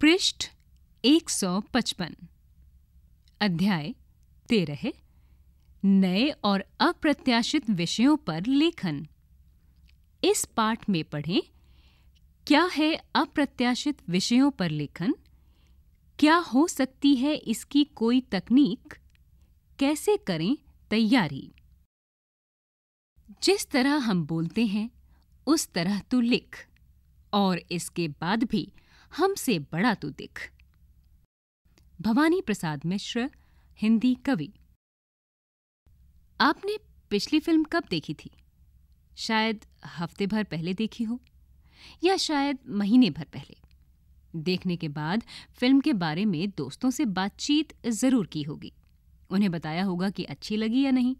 पृष्ठ 155 अध्याय तेरह नए और अप्रत्याशित विषयों पर लेखन इस पाठ में पढ़ें क्या है अप्रत्याशित विषयों पर लेखन क्या हो सकती है इसकी कोई तकनीक कैसे करें तैयारी जिस तरह हम बोलते हैं उस तरह तू तो लिख और इसके बाद भी हमसे बड़ा तू दिख भवानी प्रसाद मिश्र हिंदी कवि आपने पिछली फिल्म कब देखी थी शायद हफ्ते भर पहले देखी हो या शायद महीने भर पहले देखने के बाद फिल्म के बारे में दोस्तों से बातचीत ज़रूर की होगी उन्हें बताया होगा कि अच्छी लगी या नहीं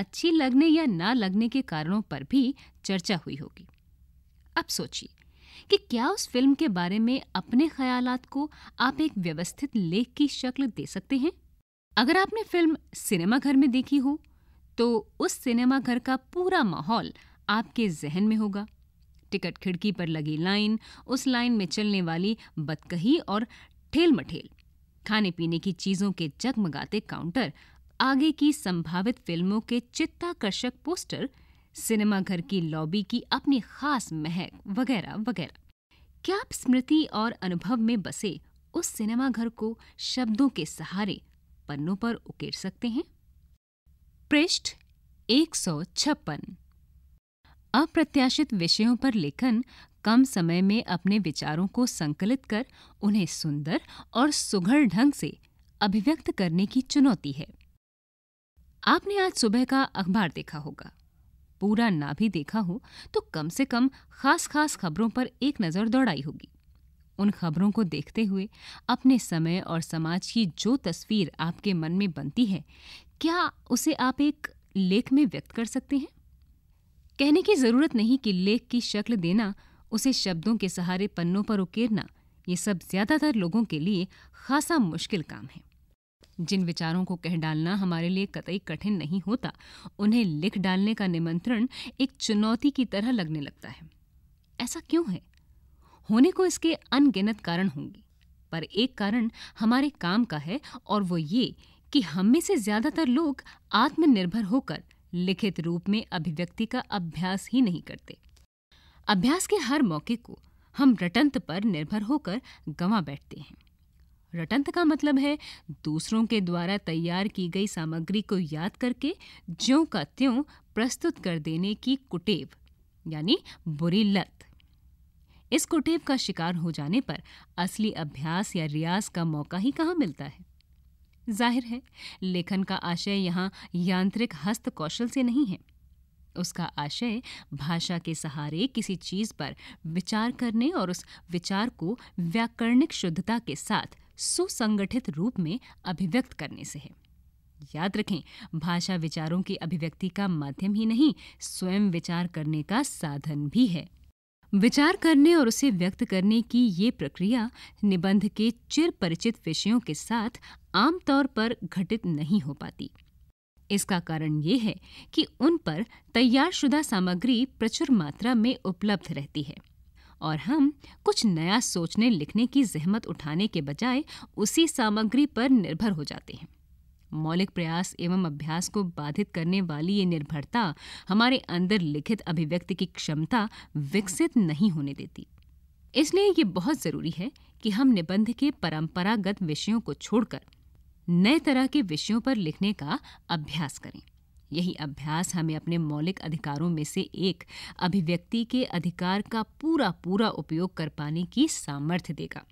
अच्छी लगने या ना लगने के कारणों पर भी चर्चा हुई होगी अब सोचिए कि क्या उस फिल्म के बारे में अपने ख्याल को आप एक व्यवस्थित लेख की शक्ल दे सकते हैं अगर आपने फिल्म सिनेमाघर में देखी हो तो उस सिनेमाघर का पूरा माहौल आपके जहन में होगा टिकट खिड़की पर लगी लाइन उस लाइन में चलने वाली बतकही और ठेल मठेल खाने पीने की चीज़ों के जगमगाते काउंटर आगे की संभावित फिल्मों के चित्ताकर्षक पोस्टर सिनेमाघर की लॉबी की अपनी खास महक वगैरह वगैरह क्या आप स्मृति और अनुभव में बसे उस सिनेमा घर को शब्दों के सहारे पन्नों पर उकेर सकते हैं पृष्ठ छप्पन अप्रत्याशित विषयों पर लेखन कम समय में अपने विचारों को संकलित कर उन्हें सुंदर और सुघड़ ढंग से अभिव्यक्त करने की चुनौती है आपने आज सुबह का अखबार देखा होगा पूरा ना भी देखा हो तो कम से कम खास खास खबरों पर एक नज़र दौड़ाई होगी उन खबरों को देखते हुए अपने समय और समाज की जो तस्वीर आपके मन में बनती है क्या उसे आप एक लेख में व्यक्त कर सकते हैं कहने की ज़रूरत नहीं कि लेख की शक्ल देना उसे शब्दों के सहारे पन्नों पर उकेरना ये सब ज़्यादातर लोगों के लिए खासा मुश्किल काम है जिन विचारों को कह डालना हमारे लिए कतई कठिन नहीं होता उन्हें लिख डालने का निमंत्रण एक चुनौती की तरह लगने लगता है ऐसा क्यों है होने को इसके अनगिनत कारण होंगे पर एक कारण हमारे काम का है और वो ये कि हम में से ज्यादातर लोग आत्मनिर्भर होकर लिखित रूप में अभिव्यक्ति का अभ्यास ही नहीं करते अभ्यास के हर मौके को हम रटंत पर निर्भर होकर गंवा बैठते हैं रटंत का मतलब है दूसरों के द्वारा तैयार की गई सामग्री को याद करके ज्यों का त्यों प्रस्तुत कर देने की कुटेब यानी बुरी लत इस कुटेब का शिकार हो जाने पर असली अभ्यास या रियाज का मौका ही कहाँ मिलता है जाहिर है लेखन का आशय यहाँ यांत्रिक हस्त कौशल से नहीं है उसका आशय भाषा के सहारे किसी चीज़ पर विचार करने और उस विचार को व्याकरणिक शुद्धता के साथ सुसंगठित रूप में अभिव्यक्त करने से है याद रखें भाषा विचारों की अभिव्यक्ति का माध्यम ही नहीं स्वयं विचार करने का साधन भी है विचार करने और उसे व्यक्त करने की ये प्रक्रिया निबंध के चिर परिचित विषयों के साथ आमतौर पर घटित नहीं हो पाती इसका कारण ये है कि उन पर तैयारशुदा सामग्री प्रचुर मात्रा में उपलब्ध रहती है और हम कुछ नया सोचने लिखने की जहमत उठाने के बजाय उसी सामग्री पर निर्भर हो जाते हैं मौलिक प्रयास एवं अभ्यास को बाधित करने वाली ये निर्भरता हमारे अंदर लिखित अभिव्यक्ति की क्षमता विकसित नहीं होने देती इसलिए ये बहुत ज़रूरी है कि हम निबंध के परंपरागत विषयों को छोड़कर नए तरह के विषयों पर लिखने का अभ्यास करें यही अभ्यास हमें अपने मौलिक अधिकारों में से एक अभिव्यक्ति के अधिकार का पूरा पूरा उपयोग कर पाने की सामर्थ्य देगा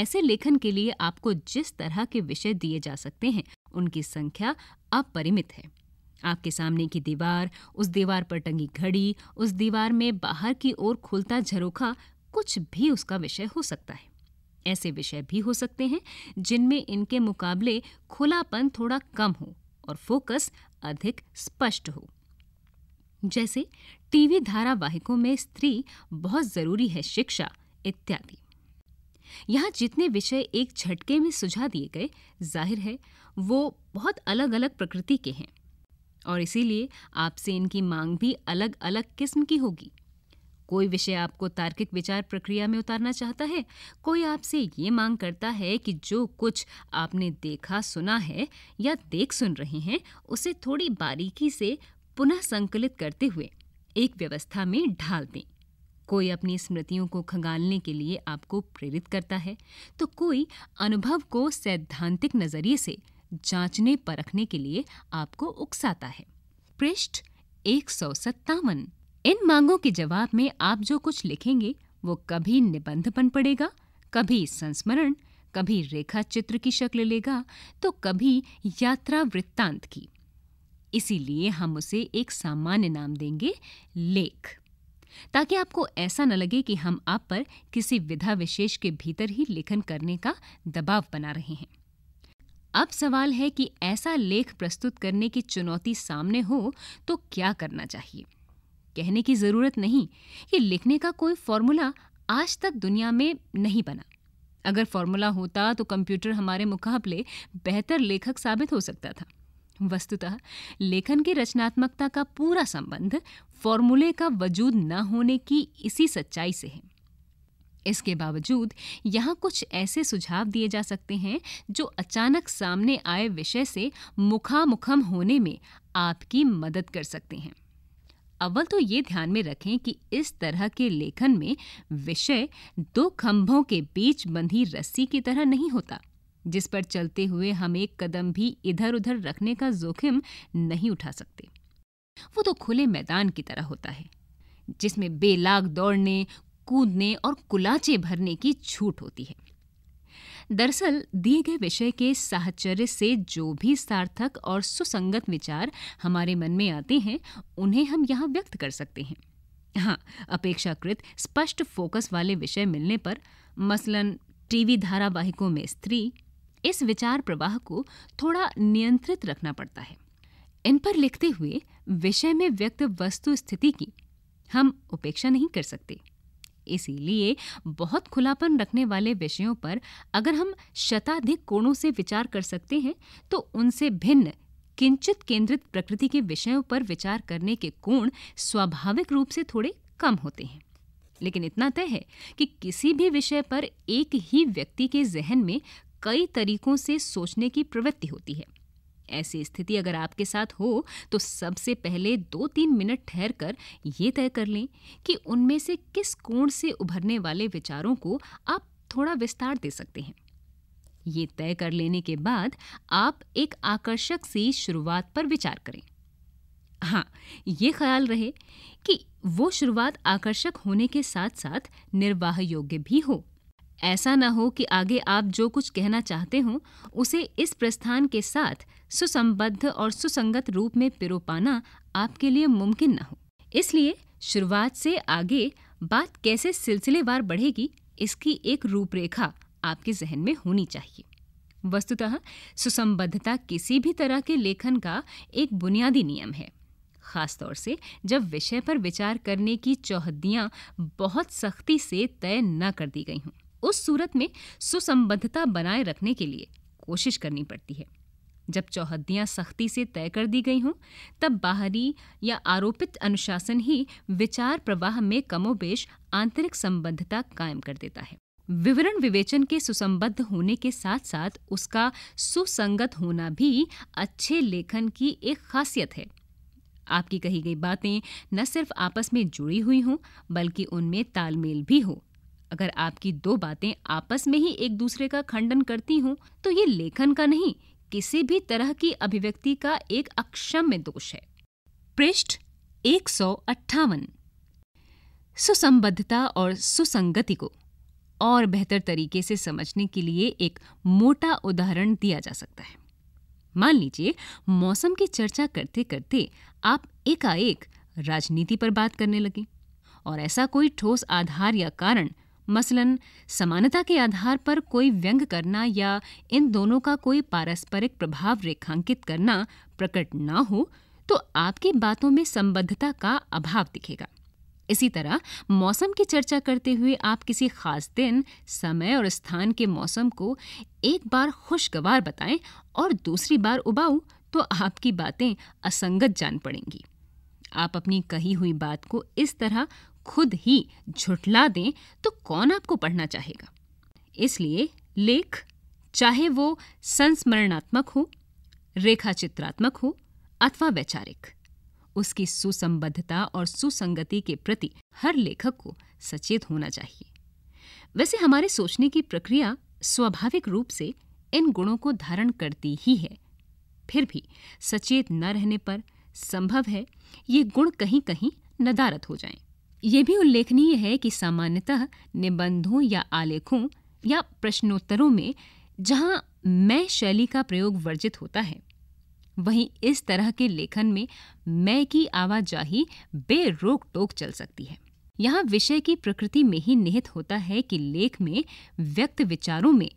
ऐसे लेखन के लिए आपको जिस तरह के विषय दिए जा सकते हैं उनकी संख्या अपरिमित है आपके सामने की दीवार उस दीवार पर टंगी घड़ी उस दीवार में बाहर की ओर खुलता झरोखा कुछ भी उसका विषय हो सकता है ऐसे विषय भी हो सकते हैं जिनमें इनके मुकाबले खुलापन थोड़ा कम हो और फोकस अधिक स्पष्ट हो जैसे टीवी धारावाहिकों में स्त्री बहुत जरूरी है शिक्षा इत्यादि यहाँ जितने विषय एक झटके में सुझा दिए गए जाहिर है वो बहुत अलग अलग प्रकृति के हैं और इसीलिए आपसे इनकी मांग भी अलग अलग किस्म की होगी कोई विषय आपको तार्किक विचार प्रक्रिया में उतारना चाहता है कोई आपसे ये मांग करता है कि जो कुछ आपने देखा सुना है या देख सुन रहे हैं उसे थोड़ी बारीकी से पुनः संकलित करते हुए एक व्यवस्था में ढाल दें कोई अपनी स्मृतियों को खंगालने के लिए आपको प्रेरित करता है तो कोई अनुभव को सैद्धांतिक नज़रिए से जांचने परखने के लिए आपको उकसाता है पृष्ठ एक सौ सत्तावन इन मांगों के जवाब में आप जो कुछ लिखेंगे वो कभी निबंध बन पड़ेगा कभी संस्मरण कभी रेखा चित्र की शक्ल लेगा तो कभी यात्रा वृत्तांत की इसीलिए हम उसे एक सामान्य नाम देंगे लेख ताकि आपको ऐसा न लगे कि हम आप पर किसी विधा विशेष के भीतर ही लेखन करने का दबाव बना रहे हैं अब सवाल है कि ऐसा लेख प्रस्तुत करने की चुनौती सामने हो तो क्या करना चाहिए कहने की ज़रूरत नहीं कि लिखने का कोई फॉर्मूला आज तक दुनिया में नहीं बना अगर फॉर्मूला होता तो कंप्यूटर हमारे मुकाबले बेहतर लेखक साबित हो सकता था वस्तुतः लेखन की रचनात्मकता का पूरा संबंध फॉर्मूले का वजूद न होने की इसी सच्चाई से है इसके बावजूद यहाँ कुछ ऐसे सुझाव दिए जा सकते हैं जो अचानक सामने आए विषय से मुखामुखम होने में आपकी मदद कर सकते हैं अव्वल तो ये ध्यान में रखें कि इस तरह के लेखन में विषय दो खंभों के बीच बंधी रस्सी की तरह नहीं होता जिस पर चलते हुए हम एक कदम भी इधर उधर रखने का जोखिम नहीं उठा सकते वो तो खुले मैदान की तरह होता है जिसमें बेलाग दौड़ने कूदने और कुलाचे भरने की छूट होती है दरअसल दिए गए विषय के साहचर्य से जो भी सार्थक और सुसंगत विचार हमारे मन में आते हैं उन्हें हम यहाँ व्यक्त कर सकते हैं हाँ अपेक्षाकृत स्पष्ट फोकस वाले विषय मिलने पर मसलन टीवी धारावाहिकों में स्त्री इस विचार प्रवाह को थोड़ा नियंत्रित रखना पड़ता है इन पर लिखते हुए विषय में व्यक्त वस्तु स्थिति की हम उपेक्षा नहीं कर सकते इसीलिए बहुत खुलापन रखने वाले विषयों पर अगर हम शताधिक कोणों से विचार कर सकते हैं तो उनसे भिन्न किंचित केंद्रित प्रकृति के विषयों पर विचार करने के कोण स्वाभाविक रूप से थोड़े कम होते हैं लेकिन इतना तय है कि किसी भी विषय पर एक ही व्यक्ति के जहन में कई तरीकों से सोचने की प्रवृत्ति होती है ऐसी स्थिति अगर आपके साथ हो तो सबसे पहले दो तीन मिनट ठहर कर ये तय कर लें कि उनमें से किस कोण से उभरने वाले विचारों को आप थोड़ा विस्तार दे सकते हैं ये तय कर लेने के बाद आप एक आकर्षक सी शुरुआत पर विचार करें हाँ ये ख्याल रहे कि वो शुरुआत आकर्षक होने के साथ साथ निर्वाह योग्य भी हो ऐसा ना हो कि आगे आप जो कुछ कहना चाहते हो उसे इस प्रस्थान के साथ सुसंबद्ध और सुसंगत रूप में पिरो पाना आपके लिए मुमकिन न हो इसलिए शुरुआत से आगे बात कैसे सिलसिलेवार बढ़ेगी इसकी एक रूपरेखा आपके जहन में होनी चाहिए वस्तुतः सुसंबद्धता किसी भी तरह के लेखन का एक बुनियादी नियम है खासतौर से जब विषय पर विचार करने की चौहदियाँ बहुत सख्ती से तय न कर दी गई हों उस सूरत में सुसंबद्धता बनाए रखने के लिए कोशिश करनी पड़ती है जब चौहद्दियाँ सख्ती से तय कर दी गई हों तब बाहरी या आरोपित अनुशासन ही विचार प्रवाह में कमोबेश आंतरिक संबद्धता कायम कर देता है विवरण विवेचन के सुसंबद्ध होने के साथ साथ उसका सुसंगत होना भी अच्छे लेखन की एक खासियत है आपकी कही गई बातें न सिर्फ आपस में जुड़ी हुई हों बल्कि उनमें तालमेल भी हो अगर आपकी दो बातें आपस में ही एक दूसरे का खंडन करती हों तो ये लेखन का नहीं किसी भी तरह की अभिव्यक्ति का एक अक्षम्य दोष है पृष्ठ एक सुसंबद्धता और सुसंगति को और बेहतर तरीके से समझने के लिए एक मोटा उदाहरण दिया जा सकता है मान लीजिए मौसम की चर्चा करते करते आप एकाएक राजनीति पर बात करने लगे और ऐसा कोई ठोस आधार या कारण मसलन समानता के आधार पर कोई व्यंग करना या इन दोनों का कोई पारस्परिक प्रभाव रेखांकित करना प्रकट ना हो तो आपकी बातों में संबद्धता का अभाव दिखेगा इसी तरह मौसम की चर्चा करते हुए आप किसी खास दिन समय और स्थान के मौसम को एक बार खुशगवार बताएं और दूसरी बार उबाऊ तो आपकी बातें असंगत जान पड़ेंगी आप अपनी कही हुई बात को इस तरह खुद ही झुटला दें तो कौन आपको पढ़ना चाहेगा इसलिए लेख चाहे वो संस्मरणात्मक हो रेखाचित्रात्मक हो अथवा वैचारिक उसकी सुसंबद्धता और सुसंगति के प्रति हर लेखक को सचेत होना चाहिए वैसे हमारे सोचने की प्रक्रिया स्वाभाविक रूप से इन गुणों को धारण करती ही है फिर भी सचेत न रहने पर संभव है ये गुण कहीं कहीं नदारत हो जाएं। ये भी उल्लेखनीय है कि सामान्यतः निबंधों या आलेखों या प्रश्नोत्तरों में जहाँ मैं शैली का प्रयोग वर्जित होता है वहीं इस तरह के लेखन में मैं की आवाजाही बेरोक टोक चल सकती है यहाँ विषय की प्रकृति में ही निहित होता है कि लेख में व्यक्त विचारों में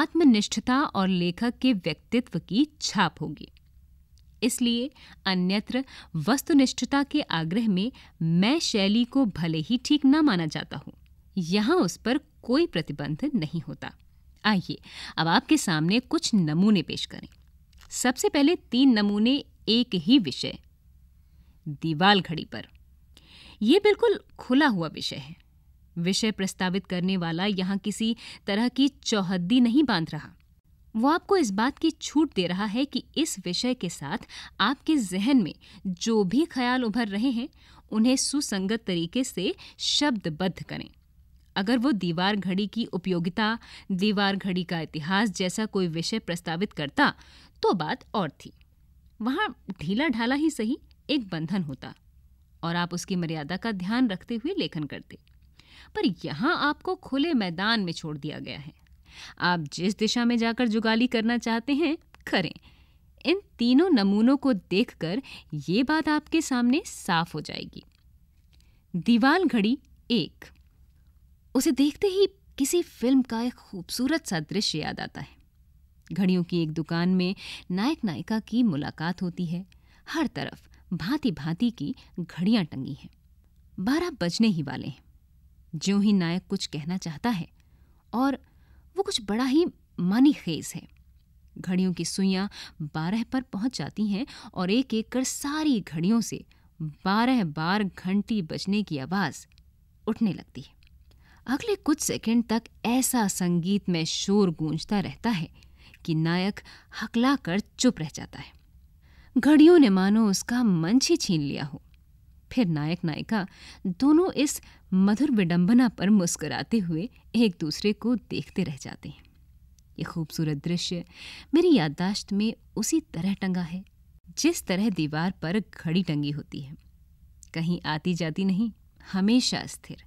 आत्मनिष्ठता और लेखक के व्यक्तित्व की छाप होगी इसलिए अन्यत्र वस्तुनिष्ठता के आग्रह में मैं शैली को भले ही ठीक न माना जाता हूँ यहाँ उस पर कोई प्रतिबंध नहीं होता आइए अब आपके सामने कुछ नमूने पेश करें सबसे पहले तीन नमूने एक ही विषय दीवाल घड़ी पर यह बिल्कुल खुला हुआ विषय है विषय प्रस्तावित करने वाला यहां किसी तरह की चौहद्दी नहीं बांध रहा वो आपको इस बात की छूट दे रहा है कि इस विषय के साथ आपके जहन में जो भी ख्याल उभर रहे हैं उन्हें सुसंगत तरीके से शब्दबद्ध करें अगर वो दीवार घड़ी की उपयोगिता दीवार घड़ी का इतिहास जैसा कोई विषय प्रस्तावित करता तो बात और थी वहाँ ढीला ढाला ही सही एक बंधन होता और आप उसकी मर्यादा का ध्यान रखते हुए लेखन करते पर यहाँ आपको खुले मैदान में छोड़ दिया गया है आप जिस दिशा में जाकर जुगाली करना चाहते हैं करें इन तीनों नमूनों को देखकर ये बात आपके सामने साफ हो जाएगी दीवाल घड़ी एक उसे देखते ही किसी फिल्म का एक खूबसूरत सा दृश्य याद आता है घड़ियों की एक दुकान में नायक नायिका की मुलाकात होती है हर तरफ भांति भांति की घड़ियां टंगी हैं बारह बजने ही वाले हैं ज्यों ही नायक कुछ कहना चाहता है और वो कुछ बड़ा ही मनी खेज है घड़ियों की सुइयाँ बारह पर पहुंच जाती हैं और एक एक कर सारी घड़ियों से बारह बार घंटी बजने की आवाज़ उठने लगती है अगले कुछ सेकंड तक ऐसा संगीत में शोर गूंजता रहता है कि नायक हकला कर चुप रह जाता है घड़ियों ने मानो उसका मंच ही छीन लिया हो फिर नायक नायिका दोनों इस मधुर विडंबना पर मुस्कुराते हुए एक दूसरे को देखते रह जाते हैं ये खूबसूरत दृश्य मेरी याददाश्त में उसी तरह टंगा है जिस तरह दीवार पर घड़ी टंगी होती है कहीं आती जाती नहीं हमेशा स्थिर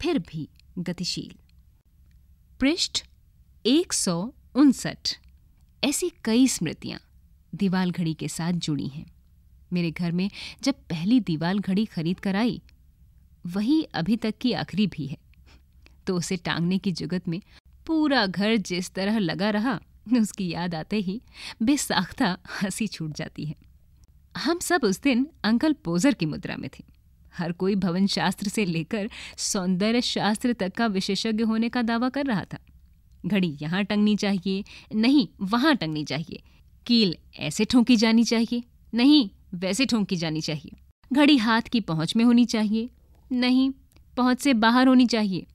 फिर भी गतिशील पृष्ठ एक सौ उनसठ ऐसी कई स्मृतियां दीवाल घड़ी के साथ जुड़ी हैं मेरे घर में जब पहली दीवाल घड़ी खरीद कर आई वही अभी तक की आखिरी भी है तो उसे टांगने की जुगत में पूरा घर जिस तरह लगा रहा उसकी याद आते ही बेसाख्ता हंसी छूट जाती है हम सब उस दिन अंकल पोजर की मुद्रा में थे हर कोई भवन शास्त्र से लेकर सौंदर्य शास्त्र तक का विशेषज्ञ होने का दावा कर रहा था घड़ी यहाँ टंगनी चाहिए नहीं वहाँ टंगनी चाहिए कील ऐसे ठोंकी जानी चाहिए नहीं वैसे ठोंकी जानी चाहिए घड़ी हाथ की पहुँच में होनी चाहिए नहीं पहुँच से बाहर होनी चाहिए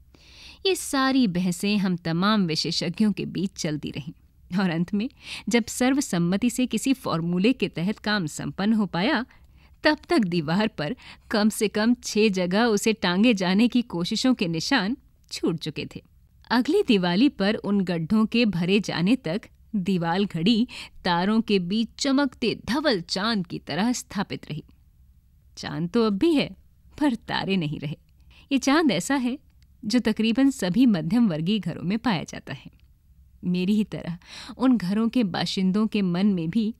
ये सारी बहसें हम तमाम विशेषज्ञों के बीच चलती रहीं और अंत में जब सर्वसम्मति से किसी फॉर्मूले के तहत काम संपन्न हो पाया तब तक दीवार पर कम से कम छह जगह उसे टांगे जाने की कोशिशों के निशान छूट चुके थे अगली दिवाली पर उन गड्ढों के भरे जाने तक दीवाल घड़ी तारों के बीच चमकते धवल चांद की तरह स्थापित रही चांद तो अब भी है पर तारे नहीं रहे ये चांद ऐसा है जो तकरीबन सभी मध्यम वर्गीय घरों में पाया जाता है मेरी ही तरह उन घरों के बाशिंदों के मन में भी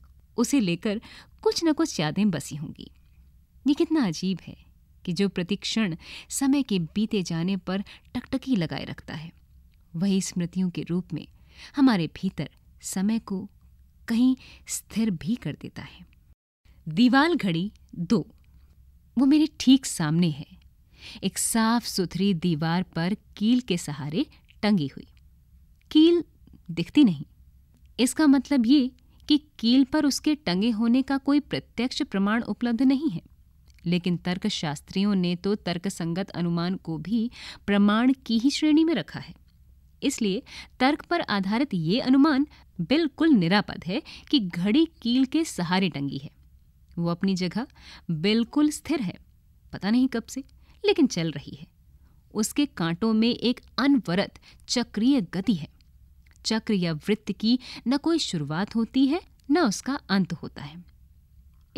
उसे लेकर कुछ न कुछ यादें बसी होंगी ये कितना अजीब है कि जो प्रतिक्षण समय के बीते जाने पर टकटकी लगाए रखता है वही स्मृतियों के रूप में हमारे भीतर समय को कहीं स्थिर भी कर देता है दीवाल घड़ी दो वो मेरे ठीक सामने है एक साफ सुथरी दीवार पर कील के सहारे टंगी हुई कील दिखती नहीं इसका मतलब ये कि कील पर उसके टंगे होने का कोई प्रत्यक्ष प्रमाण उपलब्ध नहीं है लेकिन तर्कशास्त्रियों ने तो तर्कसंगत अनुमान को भी प्रमाण की ही श्रेणी में रखा है इसलिए तर्क पर आधारित ये अनुमान बिल्कुल निरापद है कि घड़ी कील के सहारे टंगी है वो अपनी जगह बिल्कुल स्थिर है पता नहीं कब से लेकिन चल रही है उसके कांटों में एक अनवरत चक्रीय गति है चक्र या वृत्त की न कोई शुरुआत होती है न उसका अंत होता है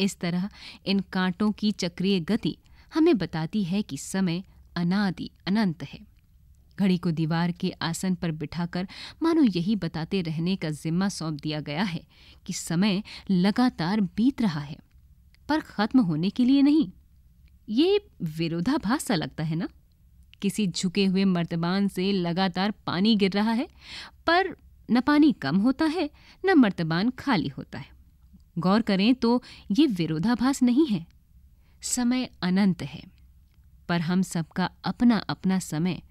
इस तरह इन कांटों की चक्रीय गति हमें बताती है कि समय अनादि अनंत है घड़ी को दीवार के आसन पर बिठाकर मानो यही बताते रहने का जिम्मा सौंप दिया गया है कि समय लगातार बीत रहा है पर खत्म होने के लिए नहीं ये विरोधाभास सा लगता है ना किसी झुके हुए मर्तबान से लगातार पानी गिर रहा है पर न पानी कम होता है न मर्तबान खाली होता है गौर करें तो ये विरोधाभास नहीं है समय अनंत है पर हम सबका अपना अपना समय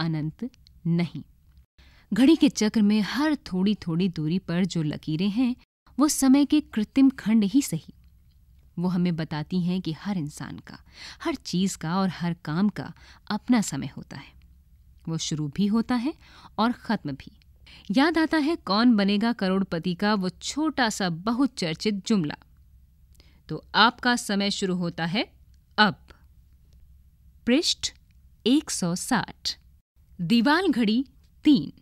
अनंत नहीं घड़ी के चक्र में हर थोड़ी थोड़ी दूरी पर जो लकीरें हैं वो समय के कृत्रिम खंड ही सही वो हमें बताती हैं कि हर इंसान का हर चीज़ का और हर काम का अपना समय होता है वो शुरू भी होता है और ख़त्म भी याद आता है कौन बनेगा करोड़पति का वो छोटा सा बहुत चर्चित जुमला तो आपका समय शुरू होता है अब पृष्ठ 160 दीवाल घड़ी तीन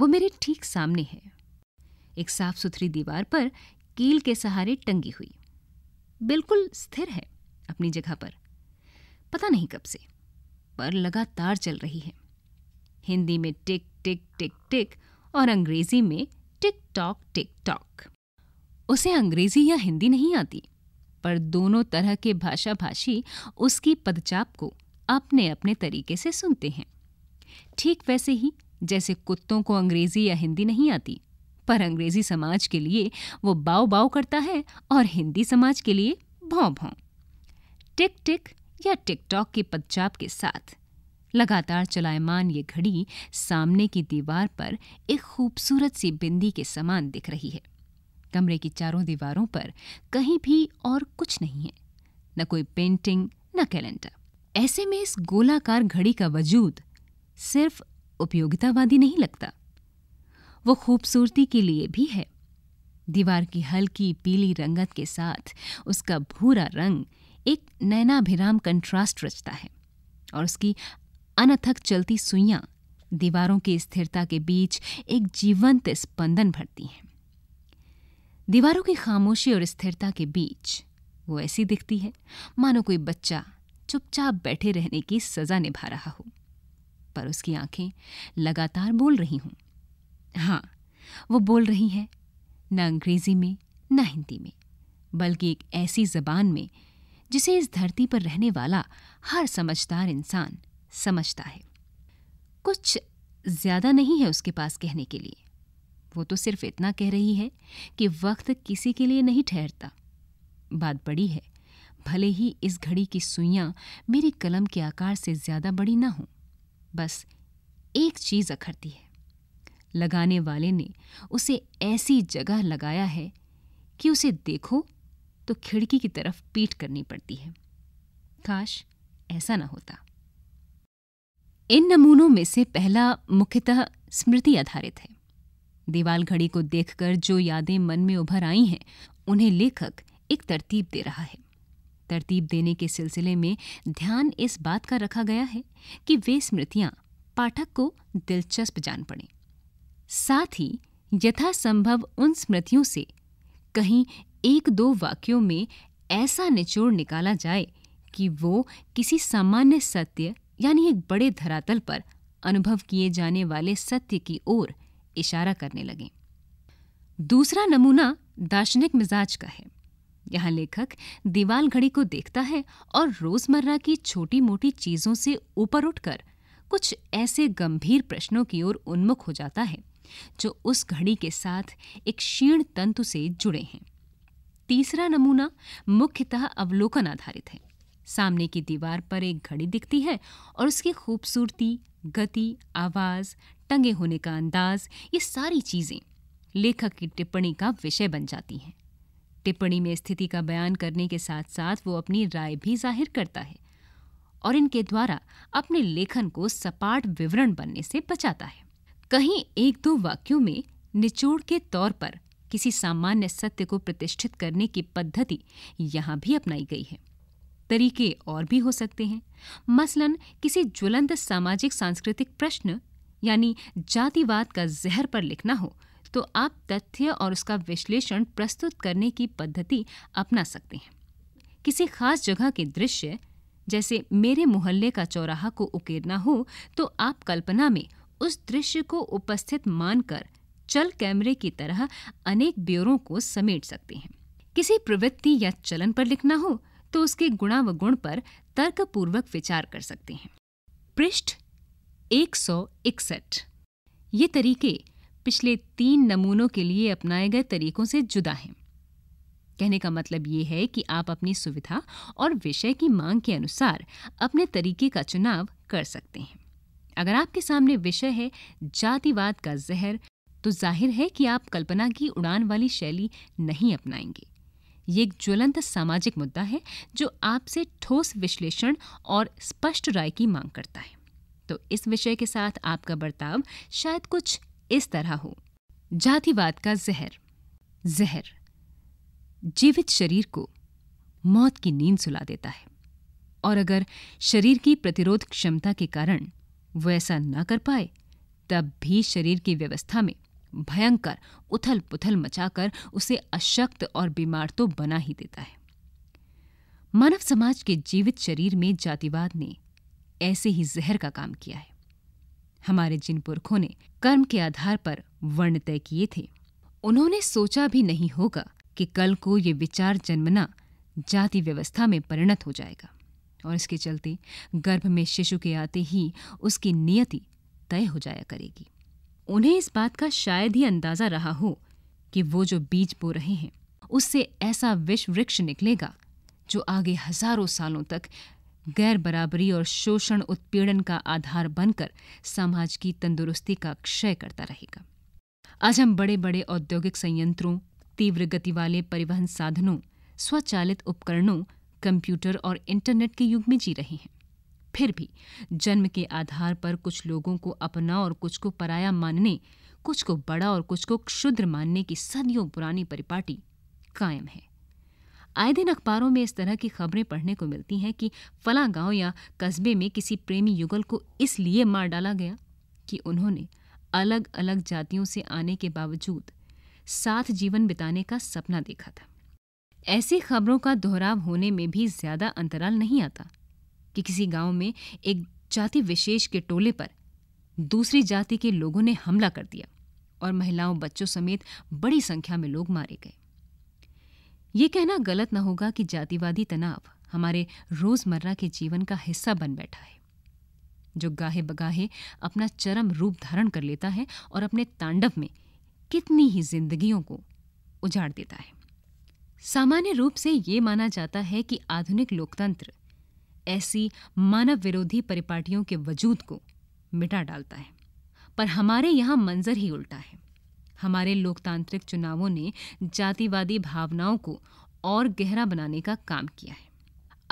वो मेरे ठीक सामने है एक साफ सुथरी दीवार पर कील के सहारे टंगी हुई बिल्कुल स्थिर है अपनी जगह पर पता नहीं कब से पर लगातार चल रही है हिंदी में टिक टिक टिक टिक और अंग्रेजी में टिक टॉक टिक टॉक उसे अंग्रेजी या हिंदी नहीं आती पर दोनों तरह के भाषा भाषी उसकी पदचाप को अपने अपने तरीके से सुनते हैं ठीक वैसे ही जैसे कुत्तों को अंग्रेजी या हिंदी नहीं आती पर अंग्रेजी समाज के लिए वो बाव बाव करता है और हिंदी समाज के लिए भौं भौं टिक टिक या टिकटॉक के पदचाप के साथ लगातार चलायमान ये घड़ी सामने की दीवार पर एक खूबसूरत सी बिंदी के समान दिख रही है कमरे की चारों दीवारों पर कहीं भी और कुछ नहीं है न कोई पेंटिंग न कैलेंडर ऐसे में इस गोलाकार घड़ी का वजूद सिर्फ उपयोगितावादी नहीं लगता वो खूबसूरती के लिए भी है दीवार की हल्की पीली रंगत के साथ उसका भूरा रंग एक नयनाभिराम कंट्रास्ट रचता है और उसकी अनथक चलती सुइयां दीवारों की स्थिरता के बीच एक जीवंत स्पंदन भरती हैं दीवारों की खामोशी और स्थिरता के बीच वो ऐसी दिखती है मानो कोई बच्चा चुपचाप बैठे रहने की सजा निभा रहा हो पर उसकी आंखें लगातार बोल रही हूं हाँ वो बोल रही हैं न अंग्रेज़ी में न हिंदी में बल्कि एक ऐसी जबान में जिसे इस धरती पर रहने वाला हर समझदार इंसान समझता है कुछ ज़्यादा नहीं है उसके पास कहने के लिए वो तो सिर्फ इतना कह रही है कि वक्त किसी के लिए नहीं ठहरता बात बड़ी है भले ही इस घड़ी की सुइयां मेरी कलम के आकार से ज़्यादा बड़ी ना हों बस एक चीज़ अखरती है लगाने वाले ने उसे ऐसी जगह लगाया है कि उसे देखो तो खिड़की की तरफ पीट करनी पड़ती है काश ऐसा ना होता इन नमूनों में से पहला मुख्यतः स्मृति आधारित है दीवाल घड़ी को देखकर जो यादें मन में उभर आई हैं उन्हें लेखक एक तरतीब दे रहा है तरतीब देने के सिलसिले में ध्यान इस बात का रखा गया है कि वे स्मृतियां पाठक को दिलचस्प जान पड़ें साथ ही यथासंभव उन स्मृतियों से कहीं एक दो वाक्यों में ऐसा निचोड़ निकाला जाए कि वो किसी सामान्य सत्य यानी एक बड़े धरातल पर अनुभव किए जाने वाले सत्य की ओर इशारा करने लगे दूसरा नमूना दार्शनिक मिजाज का है यहाँ लेखक दीवाल घड़ी को देखता है और रोजमर्रा की छोटी मोटी चीजों से ऊपर उठकर कुछ ऐसे गंभीर प्रश्नों की ओर उन्मुख हो जाता है जो उस घड़ी के साथ एक क्षीण तंतु से जुड़े हैं तीसरा नमूना मुख्यतः अवलोकन आधारित है सामने की दीवार पर एक घड़ी दिखती है और उसकी खूबसूरती गति आवाज़ टंगे होने का अंदाज ये सारी चीज़ें लेखक की टिप्पणी का विषय बन जाती हैं टिप्पणी में स्थिति का बयान करने के साथ साथ वो अपनी राय भी जाहिर करता है और इनके द्वारा अपने लेखन को सपाट विवरण बनने से बचाता है कहीं एक दो वाक्यों में निचोड़ के तौर पर किसी सामान्य सत्य को प्रतिष्ठित करने की पद्धति यहाँ भी अपनाई गई है तरीके और भी हो सकते हैं मसलन किसी ज्वलंत सामाजिक सांस्कृतिक प्रश्न यानी जातिवाद का जहर पर लिखना हो तो आप तथ्य और उसका विश्लेषण प्रस्तुत करने की पद्धति अपना सकते हैं किसी खास जगह के दृश्य जैसे मेरे मोहल्ले का चौराहा को उकेरना हो तो आप कल्पना में उस दृश्य को उपस्थित मानकर चल कैमरे की तरह अनेक ब्योरों को समेट सकते हैं किसी प्रवृत्ति या चलन पर लिखना हो तो उसके गुणावगुण पर तर्कपूर्वक विचार कर सकते हैं पृष्ठ 161 ये तरीके पिछले तीन नमूनों के लिए अपनाए गए तरीकों से जुदा हैं कहने का मतलब ये है कि आप अपनी सुविधा और विषय की मांग के अनुसार अपने तरीके का चुनाव कर सकते हैं अगर आपके सामने विषय है जातिवाद का जहर तो जाहिर है कि आप कल्पना की उड़ान वाली शैली नहीं अपनाएंगे ये एक ज्वलंत सामाजिक मुद्दा है जो आपसे ठोस विश्लेषण और स्पष्ट राय की मांग करता है तो इस विषय के साथ आपका बर्ताव शायद कुछ इस तरह हो जातिवाद का जहर जहर जीवित शरीर को मौत की नींद सुला देता है और अगर शरीर की प्रतिरोध क्षमता के कारण वो ऐसा न कर पाए तब भी शरीर की व्यवस्था में भयंकर उथल पुथल मचाकर उसे अशक्त और बीमार तो बना ही देता है मानव समाज के जीवित शरीर में जातिवाद ने ऐसे ही जहर का काम किया है हमारे जिन पुरखों ने कर्म के आधार पर वर्ण तय किए थे उन्होंने सोचा भी नहीं होगा कि कल को ये विचार जन्मना जाति व्यवस्था में परिणत हो जाएगा और इसके चलते गर्भ में शिशु के आते ही उसकी नियति तय हो जाया करेगी उन्हें इस बात का शायद ही अंदाजा रहा हो कि वो जो बीज बो रहे हैं उससे ऐसा विश्व वृक्ष निकलेगा जो आगे हजारों सालों तक गैर बराबरी और शोषण उत्पीड़न का आधार बनकर समाज की तंदुरुस्ती का क्षय करता रहेगा आज हम बड़े बड़े औद्योगिक संयंत्रों तीव्र गति वाले परिवहन साधनों स्वचालित उपकरणों कंप्यूटर और इंटरनेट के युग में जी रहे हैं फिर भी जन्म के आधार पर कुछ लोगों को अपना और कुछ को पराया मानने कुछ को बड़ा और कुछ को क्षुद्र मानने की सदियों पुरानी परिपाटी कायम है आए दिन अखबारों में इस तरह की खबरें पढ़ने को मिलती हैं कि फला गांव या कस्बे में किसी प्रेमी युगल को इसलिए मार डाला गया कि उन्होंने अलग अलग जातियों से आने के बावजूद साथ जीवन बिताने का सपना देखा था ऐसी खबरों का दोहराव होने में भी ज्यादा अंतराल नहीं आता कि किसी गांव में एक जाति विशेष के टोले पर दूसरी जाति के लोगों ने हमला कर दिया और महिलाओं बच्चों समेत बड़ी संख्या में लोग मारे गए ये कहना गलत न होगा कि जातिवादी तनाव हमारे रोजमर्रा के जीवन का हिस्सा बन बैठा है जो गाहे बगाहे अपना चरम रूप धारण कर लेता है और अपने तांडव में कितनी ही जिंदगियों को उजाड़ देता है सामान्य रूप से ये माना जाता है कि आधुनिक लोकतंत्र ऐसी मानव विरोधी परिपाटियों के वजूद को मिटा डालता है पर हमारे यहाँ मंजर ही उल्टा है हमारे लोकतांत्रिक चुनावों ने जातिवादी भावनाओं को और गहरा बनाने का काम किया है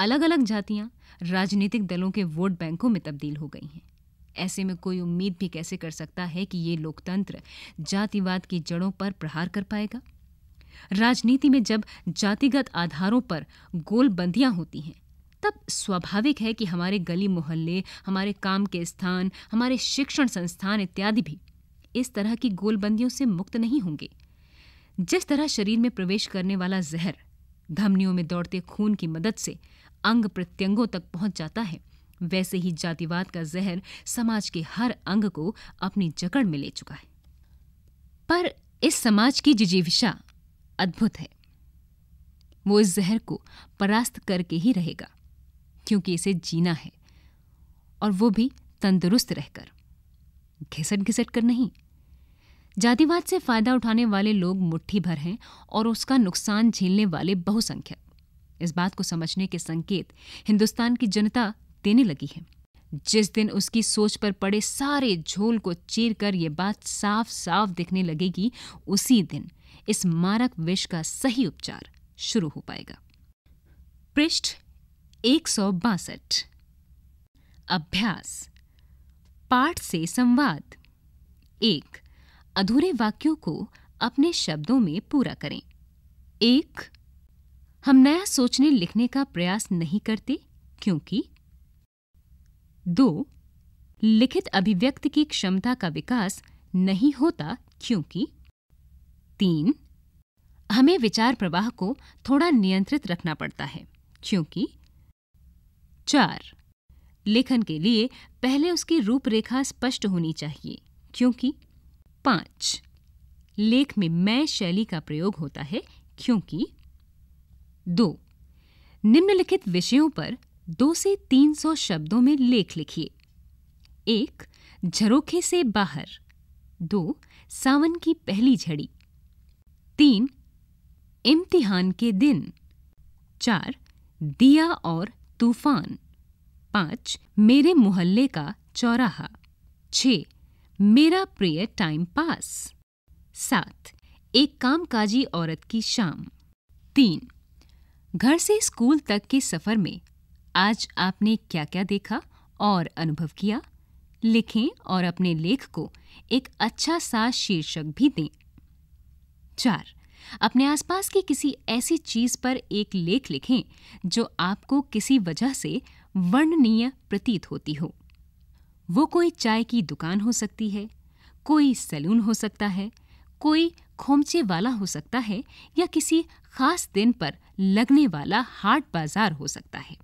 अलग अलग जातियाँ राजनीतिक दलों के वोट बैंकों में तब्दील हो गई हैं ऐसे में कोई उम्मीद भी कैसे कर सकता है कि ये लोकतंत्र जातिवाद की जड़ों पर प्रहार कर पाएगा राजनीति में जब जातिगत आधारों पर गोलबंदियां होती हैं तब स्वाभाविक है कि हमारे गली मोहल्ले हमारे काम के स्थान हमारे शिक्षण संस्थान इत्यादि भी इस तरह की गोलबंदियों से मुक्त नहीं होंगे जिस तरह शरीर में प्रवेश करने वाला जहर धमनियों में दौड़ते खून की मदद से अंग प्रत्यंगों तक पहुंच जाता है वैसे ही जातिवाद का जहर समाज के हर अंग को अपनी जकड़ में ले चुका है पर इस समाज की जिजीविषा अद्भुत है वो इस जहर को परास्त करके ही रहेगा क्योंकि इसे जीना है और वो भी तंदुरुस्त रहकर घिसट घिसट कर नहीं जातिवाद से फायदा उठाने वाले लोग मुट्ठी भर हैं और उसका नुकसान झेलने वाले बहुसंख्यक इस बात को समझने के संकेत हिंदुस्तान की जनता देने लगी है जिस दिन उसकी सोच पर पड़े सारे झोल को चीर कर ये बात साफ साफ दिखने लगेगी उसी दिन इस मारक विष का सही उपचार शुरू हो पाएगा पृष्ठ एक अभ्यास पाठ से संवाद एक अधूरे वाक्यों को अपने शब्दों में पूरा करें एक हम नया सोचने लिखने का प्रयास नहीं करते क्योंकि दो लिखित अभिव्यक्ति की क्षमता का विकास नहीं होता क्योंकि तीन हमें विचार प्रवाह को थोड़ा नियंत्रित रखना पड़ता है क्योंकि चार लेखन के लिए पहले उसकी रूपरेखा स्पष्ट होनी चाहिए क्योंकि पांच लेख में मैं शैली का प्रयोग होता है क्योंकि दो निम्नलिखित विषयों पर दो से तीन सौ शब्दों में लेख लिखिए एक झरोखे से बाहर दो सावन की पहली झड़ी तीन इम्तिहान के दिन चार दिया और तूफान पाँच मेरे मोहल्ले का चौराहा छ मेरा प्रिय टाइम पास सात एक कामकाजी औरत की शाम तीन घर से स्कूल तक के सफ़र में आज आपने क्या क्या देखा और अनुभव किया लिखें और अपने लेख को एक अच्छा सा शीर्षक भी दें चार अपने आसपास की किसी ऐसी चीज पर एक लेख लिखें जो आपको किसी वजह से वर्णनीय प्रतीत होती हो वो कोई चाय की दुकान हो सकती है कोई सैलून हो सकता है कोई खोमचे वाला हो सकता है या किसी खास दिन पर लगने वाला हाट बाजार हो सकता है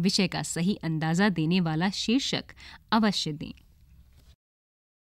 विषय का सही अंदाजा देने वाला शीर्षक अवश्य दें